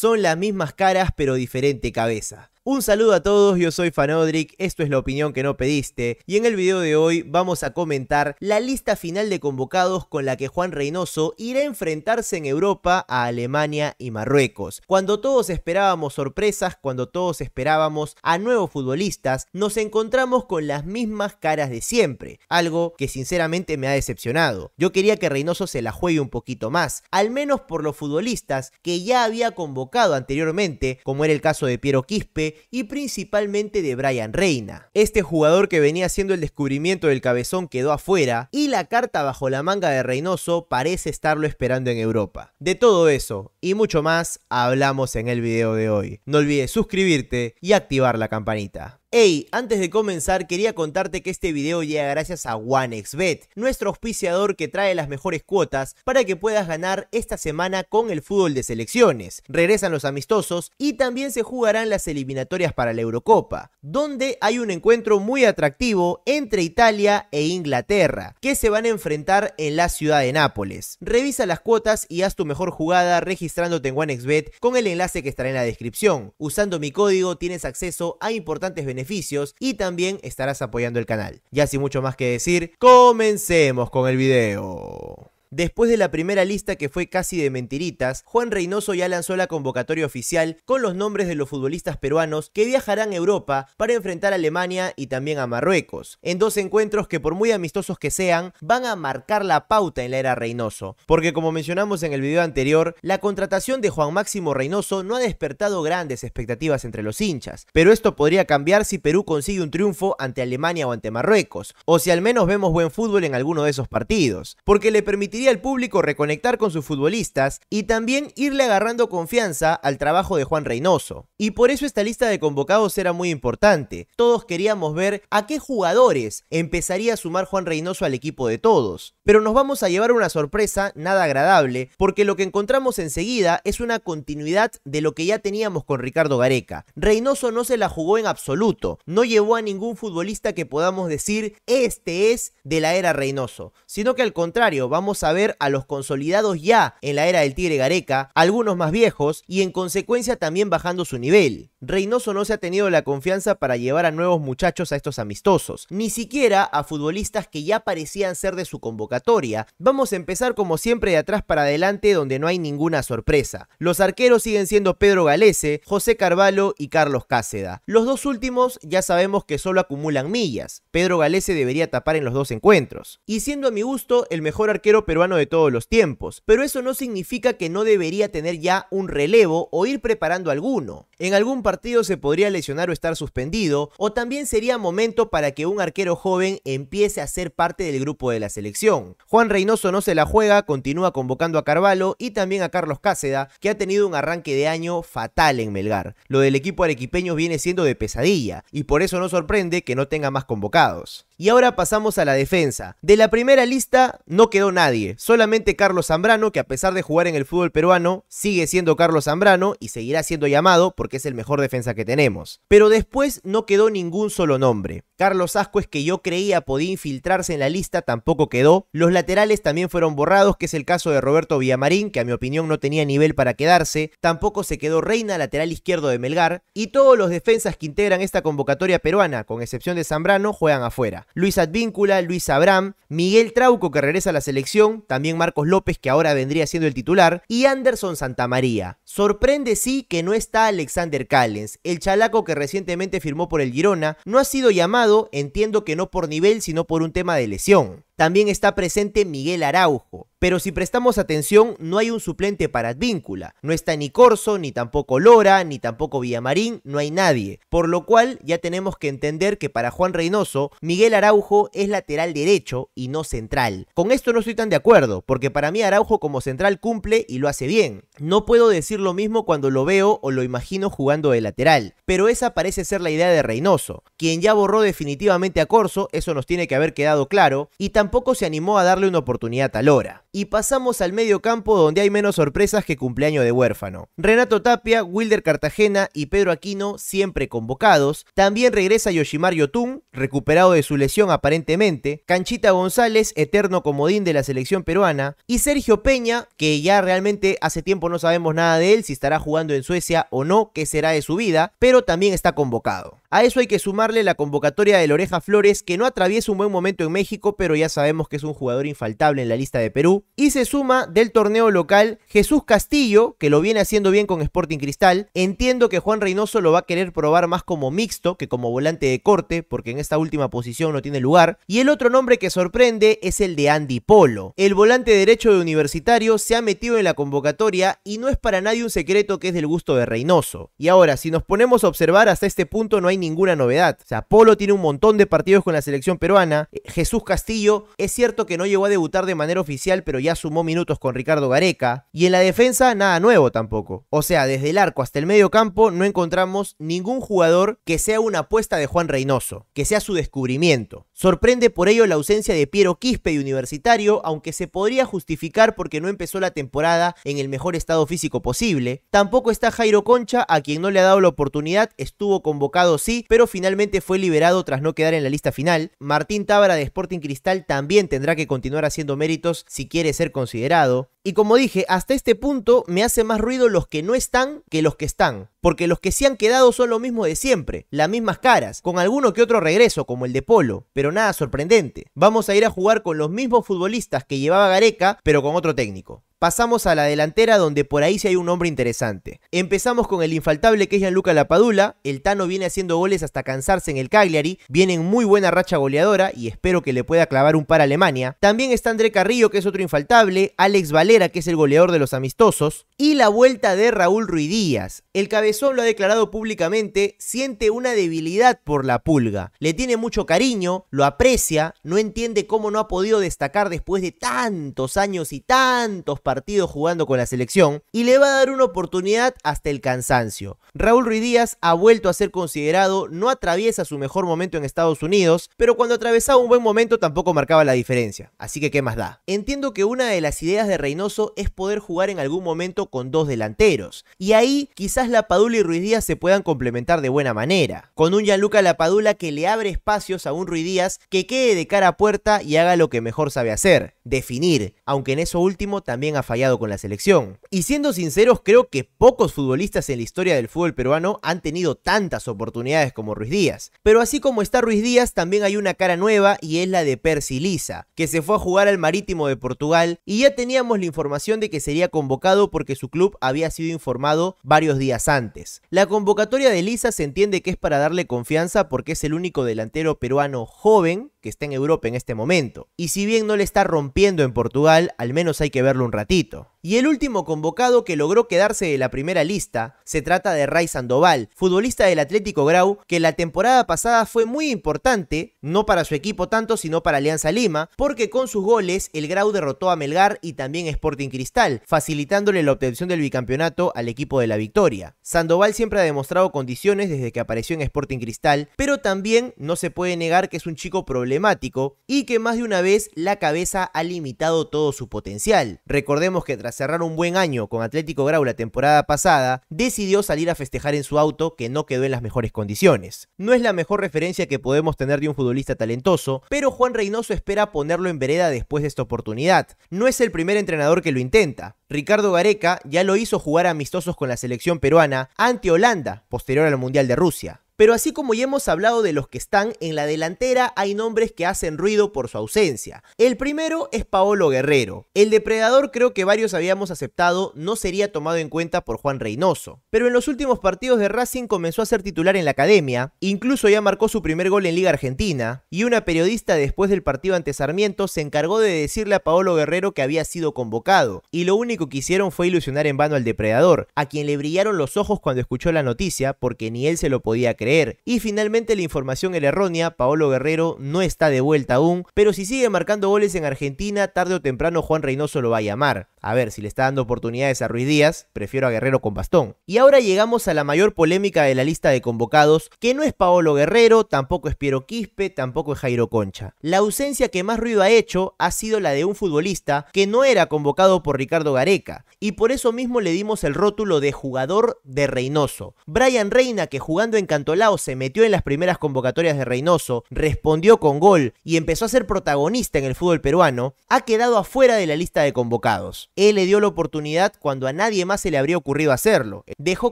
son las mismas caras pero diferente cabeza. Un saludo a todos, yo soy Fanodric, esto es la opinión que no pediste y en el video de hoy vamos a comentar la lista final de convocados con la que Juan Reynoso irá a enfrentarse en Europa a Alemania y Marruecos. Cuando todos esperábamos sorpresas, cuando todos esperábamos a nuevos futbolistas, nos encontramos con las mismas caras de siempre, algo que sinceramente me ha decepcionado. Yo quería que Reynoso se la juegue un poquito más, al menos por los futbolistas que ya había convocado anteriormente, como era el caso de Piero Quispe, y principalmente de Brian Reina. Este jugador que venía haciendo el descubrimiento del cabezón quedó afuera y la carta bajo la manga de Reynoso parece estarlo esperando en Europa. De todo eso y mucho más hablamos en el video de hoy. No olvides suscribirte y activar la campanita. Hey, antes de comenzar quería contarte que este video llega gracias a OneXBet, nuestro auspiciador que trae las mejores cuotas para que puedas ganar esta semana con el fútbol de selecciones. Regresan los amistosos y también se jugarán las eliminatorias para la Eurocopa, donde hay un encuentro muy atractivo entre Italia e Inglaterra, que se van a enfrentar en la ciudad de Nápoles. Revisa las cuotas y haz tu mejor jugada registrándote en OneXBet con el enlace que estará en la descripción. Usando mi código tienes acceso a importantes beneficios beneficios y también estarás apoyando el canal. Ya sin mucho más que decir, comencemos con el video. Después de la primera lista que fue casi de mentiritas, Juan Reynoso ya lanzó la convocatoria oficial con los nombres de los futbolistas peruanos que viajarán a Europa para enfrentar a Alemania y también a Marruecos, en dos encuentros que por muy amistosos que sean, van a marcar la pauta en la era Reynoso, porque como mencionamos en el video anterior, la contratación de Juan Máximo Reynoso no ha despertado grandes expectativas entre los hinchas, pero esto podría cambiar si Perú consigue un triunfo ante Alemania o ante Marruecos, o si al menos vemos buen fútbol en alguno de esos partidos, porque le permitirá el al público reconectar con sus futbolistas y también irle agarrando confianza al trabajo de Juan Reynoso. Y por eso esta lista de convocados era muy importante. Todos queríamos ver a qué jugadores empezaría a sumar Juan Reynoso al equipo de todos. Pero nos vamos a llevar una sorpresa nada agradable porque lo que encontramos enseguida es una continuidad de lo que ya teníamos con Ricardo Gareca. Reynoso no se la jugó en absoluto, no llevó a ningún futbolista que podamos decir este es de la era Reynoso, sino que al contrario vamos a a ver a los consolidados ya en la era del Tigre Gareca, algunos más viejos y en consecuencia también bajando su nivel. Reynoso no se ha tenido la confianza para llevar a nuevos muchachos a estos amistosos, ni siquiera a futbolistas que ya parecían ser de su convocatoria. Vamos a empezar como siempre de atrás para adelante donde no hay ninguna sorpresa. Los arqueros siguen siendo Pedro Galese, José Carvalho y Carlos Cáceda. Los dos últimos ya sabemos que solo acumulan millas. Pedro Galese debería tapar en los dos encuentros. Y siendo a mi gusto el mejor arquero peruano de todos los tiempos, pero eso no significa que no debería tener ya un relevo o ir preparando alguno. En algún partido se podría lesionar o estar suspendido, o también sería momento para que un arquero joven empiece a ser parte del grupo de la selección. Juan Reynoso no se la juega, continúa convocando a Carvalho y también a Carlos Cáceda, que ha tenido un arranque de año fatal en Melgar. Lo del equipo arequipeño viene siendo de pesadilla, y por eso no sorprende que no tenga más convocados. Y ahora pasamos a la defensa. De la primera lista no quedó nadie, solamente Carlos Zambrano, que a pesar de jugar en el fútbol peruano, sigue siendo Carlos Zambrano y seguirá siendo llamado porque es el mejor defensa que tenemos. Pero después no quedó ningún solo nombre. Carlos Ascuez, que yo creía podía infiltrarse en la lista, tampoco quedó. Los laterales también fueron borrados, que es el caso de Roberto Villamarín, que a mi opinión no tenía nivel para quedarse. Tampoco se quedó Reina, lateral izquierdo de Melgar. Y todos los defensas que integran esta convocatoria peruana, con excepción de Zambrano, juegan afuera. Luis Advíncula, Luis Abraham, Miguel Trauco, que regresa a la selección, también Marcos López, que ahora vendría siendo el titular, y Anderson Santamaría. Sorprende sí que no está Alexander Callens, el chalaco que recientemente firmó por el Girona, no ha sido llamado entiendo que no por nivel, sino por un tema de lesión. También está presente Miguel Araujo, pero si prestamos atención no hay un suplente para Advíncula, no está ni Corso, ni tampoco Lora, ni tampoco Villamarín, no hay nadie, por lo cual ya tenemos que entender que para Juan Reynoso, Miguel Araujo es lateral derecho y no central. Con esto no estoy tan de acuerdo, porque para mí Araujo como central cumple y lo hace bien. No puedo decir lo mismo cuando lo veo o lo imagino jugando de lateral, pero esa parece ser la idea de Reynoso, quien ya borró definitivamente a Corso, eso nos tiene que haber quedado claro, y tampoco se animó a darle una oportunidad a Lora y pasamos al medio campo donde hay menos sorpresas que cumpleaños de huérfano. Renato Tapia, Wilder Cartagena y Pedro Aquino siempre convocados. También regresa Yoshimar Yotun, recuperado de su lesión aparentemente. Canchita González, eterno comodín de la selección peruana. Y Sergio Peña, que ya realmente hace tiempo no sabemos nada de él, si estará jugando en Suecia o no, qué será de su vida, pero también está convocado. A eso hay que sumarle la convocatoria del Oreja Flores, que no atraviesa un buen momento en México, pero ya sabemos que es un jugador infaltable en la lista de Perú y se suma del torneo local Jesús Castillo, que lo viene haciendo bien con Sporting Cristal. Entiendo que Juan Reynoso lo va a querer probar más como mixto que como volante de corte, porque en esta última posición no tiene lugar. Y el otro nombre que sorprende es el de Andy Polo. El volante derecho de Universitario se ha metido en la convocatoria y no es para nadie un secreto que es del gusto de Reynoso. Y ahora, si nos ponemos a observar hasta este punto no hay ninguna novedad. O sea, Polo tiene un montón de partidos con la selección peruana. Eh, Jesús Castillo es cierto que no llegó a debutar de manera oficial, pero ya sumó minutos con Ricardo Gareca. Y en la defensa, nada nuevo tampoco. O sea, desde el arco hasta el medio campo no encontramos ningún jugador que sea una apuesta de Juan Reynoso, que sea su descubrimiento. Sorprende por ello la ausencia de Piero Quispe de Universitario, aunque se podría justificar porque no empezó la temporada en el mejor estado físico posible. Tampoco está Jairo Concha, a quien no le ha dado la oportunidad, estuvo convocado sí, pero finalmente fue liberado tras no quedar en la lista final. Martín Tábara de Sporting Cristal también tendrá que continuar haciendo méritos si quiere quiere ser considerado. Y como dije, hasta este punto me hace más ruido los que no están que los que están. Porque los que se han quedado son lo mismo de siempre, las mismas caras, con alguno que otro regreso, como el de Polo, pero nada sorprendente. Vamos a ir a jugar con los mismos futbolistas que llevaba Gareca, pero con otro técnico pasamos a la delantera donde por ahí sí hay un hombre interesante. Empezamos con el infaltable que es Gianluca Lapadula, el Tano viene haciendo goles hasta cansarse en el Cagliari, viene en muy buena racha goleadora y espero que le pueda clavar un par a Alemania. También está André Carrillo que es otro infaltable, Alex Valera que es el goleador de los amistosos, y la vuelta de Raúl Ruidías. El cabezón lo ha declarado públicamente, siente una debilidad por la pulga, le tiene mucho cariño, lo aprecia, no entiende cómo no ha podido destacar después de tantos años y tantos partidos jugando con la selección y le va a dar una oportunidad hasta el cansancio. Raúl Ruidías ha vuelto a ser considerado, no atraviesa su mejor momento en Estados Unidos, pero cuando atravesaba un buen momento tampoco marcaba la diferencia, así que qué más da. Entiendo que una de las ideas de Reynoso es poder jugar en algún momento con dos delanteros. Y ahí quizás la Padula y Ruiz Díaz se puedan complementar de buena manera. Con un Gianluca Lapadula que le abre espacios a un Ruiz Díaz que quede de cara a puerta y haga lo que mejor sabe hacer, definir, aunque en eso último también ha fallado con la selección. Y siendo sinceros, creo que pocos futbolistas en la historia del fútbol peruano han tenido tantas oportunidades como Ruiz Díaz. Pero así como está Ruiz Díaz, también hay una cara nueva y es la de Percy Lisa, que se fue a jugar al Marítimo de Portugal y ya teníamos la información de que sería convocado porque su club había sido informado varios días antes. La convocatoria de Lisa se entiende que es para darle confianza porque es el único delantero peruano joven que está en Europa en este momento. Y si bien no le está rompiendo en Portugal, al menos hay que verlo un ratito. Y el último convocado que logró quedarse de la primera lista se trata de Ray Sandoval, futbolista del Atlético Grau, que la temporada pasada fue muy importante, no para su equipo tanto, sino para Alianza Lima, porque con sus goles el Grau derrotó a Melgar y también Sporting Cristal, facilitándole la obtención del bicampeonato al equipo de la victoria. Sandoval siempre ha demostrado condiciones desde que apareció en Sporting Cristal, pero también no se puede negar que es un chico problemático y que más de una vez la cabeza ha limitado todo su potencial. Recordemos que tras cerrar un buen año con Atlético Grau la temporada pasada, decidió salir a festejar en su auto que no quedó en las mejores condiciones. No es la mejor referencia que podemos tener de un futbolista talentoso, pero Juan Reynoso espera ponerlo en vereda después de esta oportunidad. No es el primer entrenador que lo intenta. Ricardo Gareca ya lo hizo jugar amistosos con la selección peruana ante Holanda, posterior al Mundial de Rusia. Pero así como ya hemos hablado de los que están en la delantera, hay nombres que hacen ruido por su ausencia. El primero es Paolo Guerrero. El depredador creo que varios habíamos aceptado no sería tomado en cuenta por Juan Reynoso. Pero en los últimos partidos de Racing comenzó a ser titular en la academia, incluso ya marcó su primer gol en Liga Argentina, y una periodista después del partido ante Sarmiento se encargó de decirle a Paolo Guerrero que había sido convocado, y lo único que hicieron fue ilusionar en vano al depredador, a quien le brillaron los ojos cuando escuchó la noticia porque ni él se lo podía creer. Y finalmente la información era errónea, Paolo Guerrero no está de vuelta aún, pero si sigue marcando goles en Argentina, tarde o temprano Juan Reynoso lo va a llamar. A ver, si le está dando oportunidades a Ruiz Díaz, prefiero a Guerrero con bastón. Y ahora llegamos a la mayor polémica de la lista de convocados, que no es Paolo Guerrero, tampoco es Piero Quispe, tampoco es Jairo Concha. La ausencia que más ruido ha hecho ha sido la de un futbolista que no era convocado por Ricardo Gareca, y por eso mismo le dimos el rótulo de jugador de Reynoso. Brian Reina, que jugando en cantó se metió en las primeras convocatorias de Reynoso, respondió con gol y empezó a ser protagonista en el fútbol peruano, ha quedado afuera de la lista de convocados. Él le dio la oportunidad cuando a nadie más se le habría ocurrido hacerlo. Dejó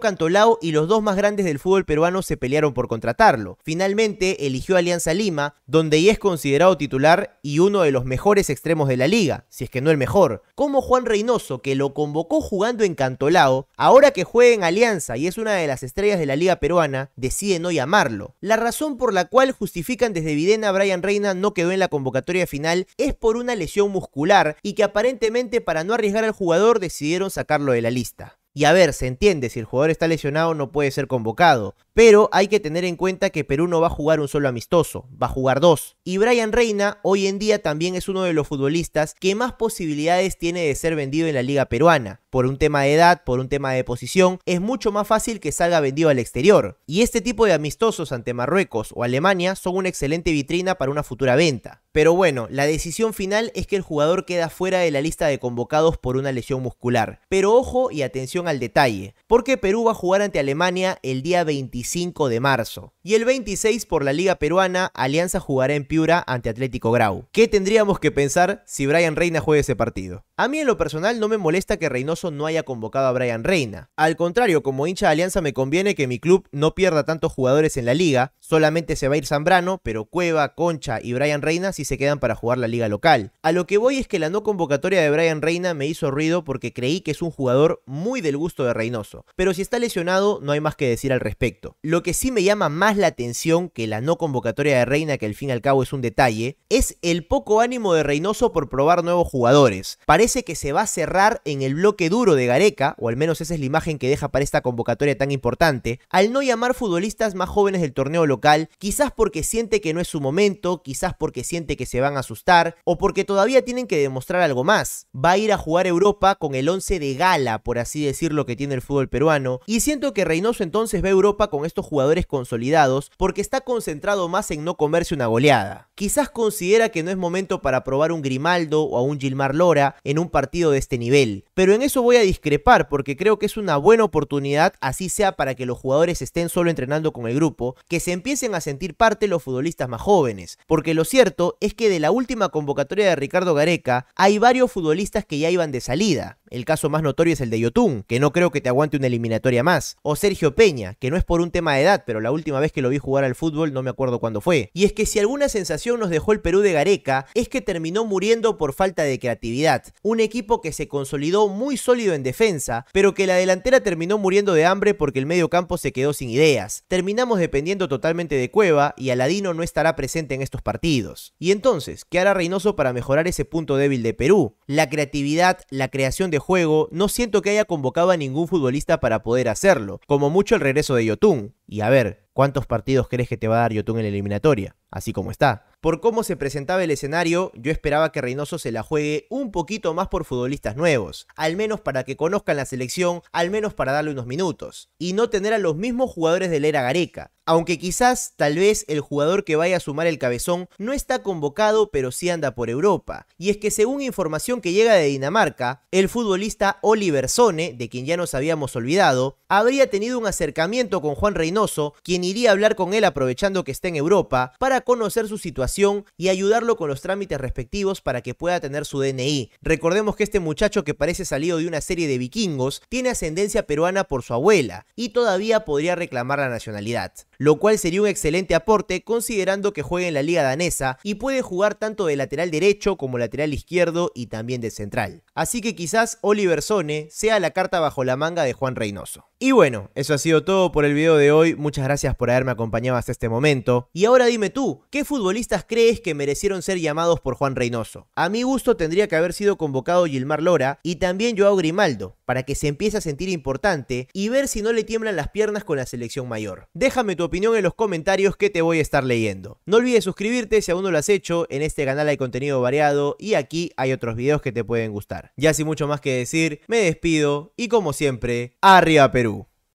Cantolao y los dos más grandes del fútbol peruano se pelearon por contratarlo. Finalmente eligió Alianza Lima, donde es considerado titular y uno de los mejores extremos de la liga, si es que no el mejor. Como Juan Reynoso, que lo convocó jugando en Cantolao, ahora que juega en Alianza y es una de las estrellas de la liga peruana, decide no llamarlo. La razón por la cual justifican desde Videna Brian Reina no quedó en la convocatoria final es por una lesión muscular y que aparentemente para no arriesgar al jugador decidieron sacarlo de la lista. Y a ver, se entiende, si el jugador está lesionado no puede ser convocado, pero hay que tener en cuenta que Perú no va a jugar un solo amistoso, va a jugar dos. Y Brian Reina hoy en día también es uno de los futbolistas que más posibilidades tiene de ser vendido en la liga peruana. Por un tema de edad, por un tema de posición, es mucho más fácil que salga vendido al exterior. Y este tipo de amistosos ante Marruecos o Alemania son una excelente vitrina para una futura venta. Pero bueno, la decisión final es que el jugador queda fuera de la lista de convocados por una lesión muscular. Pero ojo y atención al detalle, porque Perú va a jugar ante Alemania el día 25 de marzo. Y el 26 por la Liga Peruana, Alianza jugará en Piura ante Atlético Grau. ¿Qué tendríamos que pensar si Brian Reina juega ese partido? A mí en lo personal no me molesta que Reynoso no haya convocado a Brian Reina. Al contrario, como hincha de Alianza me conviene que mi club no pierda tantos jugadores en la liga, solamente se va a ir Zambrano, pero Cueva, Concha y Brian Reina sí se quedan para jugar la liga local. A lo que voy es que la no convocatoria de Brian Reina me hizo ruido porque creí que es un jugador muy del gusto de Reynoso, pero si está lesionado no hay más que decir al respecto lo que sí me llama más la atención que la no convocatoria de Reina, que al fin y al cabo es un detalle, es el poco ánimo de Reynoso por probar nuevos jugadores. Parece que se va a cerrar en el bloque duro de Gareca, o al menos esa es la imagen que deja para esta convocatoria tan importante, al no llamar futbolistas más jóvenes del torneo local, quizás porque siente que no es su momento, quizás porque siente que se van a asustar, o porque todavía tienen que demostrar algo más. Va a ir a jugar Europa con el 11 de gala, por así decirlo, que tiene el fútbol peruano, y siento que Reynoso entonces ve a Europa con estos jugadores consolidados porque está concentrado más en no comerse una goleada. Quizás considera que no es momento para probar un Grimaldo o a un Gilmar Lora en un partido de este nivel, pero en eso voy a discrepar porque creo que es una buena oportunidad, así sea para que los jugadores estén solo entrenando con el grupo, que se empiecen a sentir parte los futbolistas más jóvenes, porque lo cierto es que de la última convocatoria de Ricardo Gareca hay varios futbolistas que ya iban de salida. El caso más notorio es el de Yotun, que no creo que te aguante una eliminatoria más, o Sergio Peña, que no es por tema de edad, pero la última vez que lo vi jugar al fútbol no me acuerdo cuándo fue. Y es que si alguna sensación nos dejó el Perú de Gareca, es que terminó muriendo por falta de creatividad. Un equipo que se consolidó muy sólido en defensa, pero que la delantera terminó muriendo de hambre porque el medio campo se quedó sin ideas. Terminamos dependiendo totalmente de Cueva y Aladino no estará presente en estos partidos. Y entonces, ¿qué hará Reynoso para mejorar ese punto débil de Perú? La creatividad, la creación de juego, no siento que haya convocado a ningún futbolista para poder hacerlo, como mucho el regreso de Yotun y a ver, ¿cuántos partidos crees que te va a dar Yotun en la eliminatoria? Así como está. Por cómo se presentaba el escenario, yo esperaba que Reynoso se la juegue un poquito más por futbolistas nuevos, al menos para que conozcan la selección, al menos para darle unos minutos, y no tener a los mismos jugadores de la era Gareca, aunque quizás, tal vez, el jugador que vaya a sumar el cabezón no está convocado, pero sí anda por Europa. Y es que según información que llega de Dinamarca, el futbolista Oliver Sone, de quien ya nos habíamos olvidado, habría tenido un acercamiento con Juan Reynoso, quien iría a hablar con él aprovechando que está en Europa, para conocer su situación y ayudarlo con los trámites respectivos para que pueda tener su DNI. Recordemos que este muchacho que parece salido de una serie de vikingos tiene ascendencia peruana por su abuela y todavía podría reclamar la nacionalidad lo cual sería un excelente aporte considerando que juega en la liga danesa y puede jugar tanto de lateral derecho como lateral izquierdo y también de central. Así que quizás Oliver Sone sea la carta bajo la manga de Juan Reynoso. Y bueno, eso ha sido todo por el video de hoy, muchas gracias por haberme acompañado hasta este momento. Y ahora dime tú, ¿qué futbolistas crees que merecieron ser llamados por Juan Reynoso? A mi gusto tendría que haber sido convocado Gilmar Lora y también Joao Grimaldo, para que se empiece a sentir importante y ver si no le tiemblan las piernas con la selección mayor. Déjame tu opinión en los comentarios que te voy a estar leyendo. No olvides suscribirte si aún no lo has hecho, en este canal hay contenido variado y aquí hay otros videos que te pueden gustar. Ya sin mucho más que decir, me despido y como siempre, arriba Perú.